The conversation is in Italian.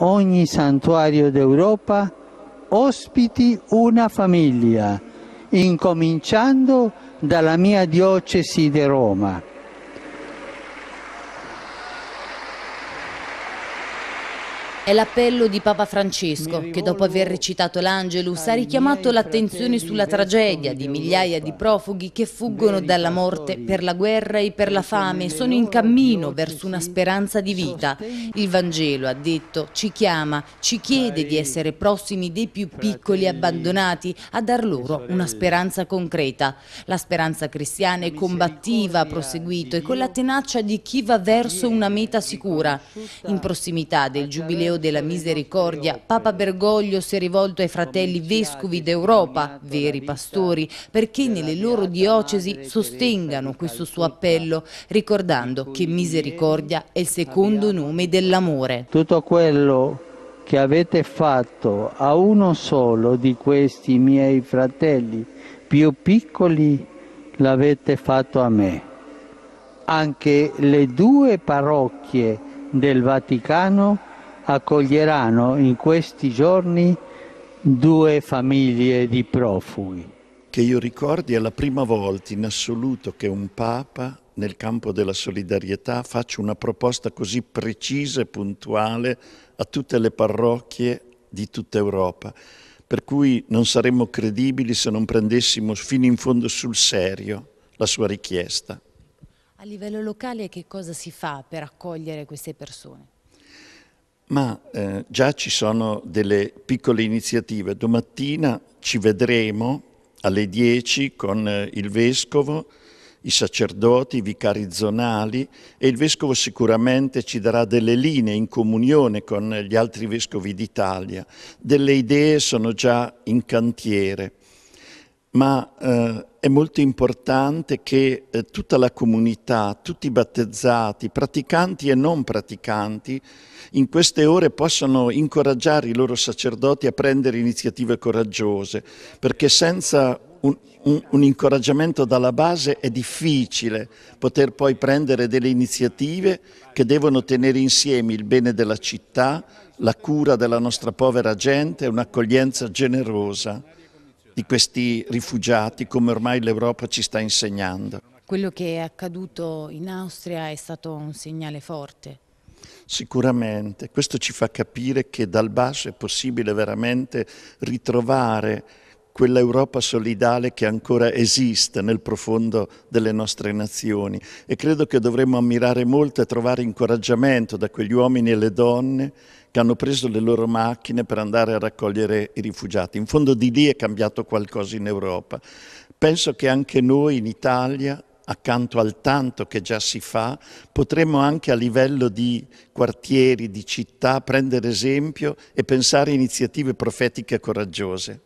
ogni santuario d'Europa ospiti una famiglia, incominciando dalla mia diocesi di Roma. È l'appello di Papa Francesco che dopo aver recitato l'Angelus ha richiamato l'attenzione sulla tragedia di migliaia di profughi che fuggono dalla morte per la guerra e per la fame e sono in cammino verso una speranza di vita. Il Vangelo, ha detto, ci chiama, ci chiede di essere prossimi dei più piccoli abbandonati a dar loro una speranza concreta. La speranza cristiana è combattiva, ha proseguito, e con la tenacia di chi va verso una meta sicura. In prossimità del Giubileo della misericordia, Papa Bergoglio si è rivolto ai fratelli vescovi d'Europa, veri pastori, perché nelle loro diocesi sostengano questo suo appello, ricordando che misericordia è il secondo nome dell'amore. Tutto quello che avete fatto a uno solo di questi miei fratelli più piccoli l'avete fatto a me. Anche le due parrocchie del Vaticano accoglieranno in questi giorni due famiglie di profughi. Che io ricordi è la prima volta in assoluto che un Papa nel campo della solidarietà faccia una proposta così precisa e puntuale a tutte le parrocchie di tutta Europa per cui non saremmo credibili se non prendessimo fino in fondo sul serio la sua richiesta. A livello locale che cosa si fa per accogliere queste persone? ma eh, già ci sono delle piccole iniziative. Domattina ci vedremo alle 10 con eh, il Vescovo, i sacerdoti, i vicari zonali e il Vescovo sicuramente ci darà delle linee in comunione con gli altri Vescovi d'Italia. Delle idee sono già in cantiere ma eh, è molto importante che eh, tutta la comunità, tutti i battezzati, praticanti e non praticanti, in queste ore possano incoraggiare i loro sacerdoti a prendere iniziative coraggiose, perché senza un, un, un, incoraggiamento dalla base è difficile poter poi prendere delle iniziative che devono tenere insieme il bene della città, la cura della nostra povera gente e un'accoglienza generosa di questi rifugiati come ormai l'Europa ci sta insegnando. Quello che è accaduto in Austria è stato un segnale forte. Sicuramente, questo ci fa capire che dal basso è possibile veramente ritrovare quella Europa solidale che ancora esiste nel profondo delle nostre nazioni e credo che dovremmo ammirare molto e trovare incoraggiamento da quegli uomini e le donne che hanno preso le loro macchine per andare a raccogliere i rifugiati. In fondo di lì è cambiato qualcosa in Europa. Penso che anche noi in Italia accanto al tanto che già si fa, potremmo anche a livello di quartieri, di città, prendere esempio e pensare a iniziative profetiche coraggiose.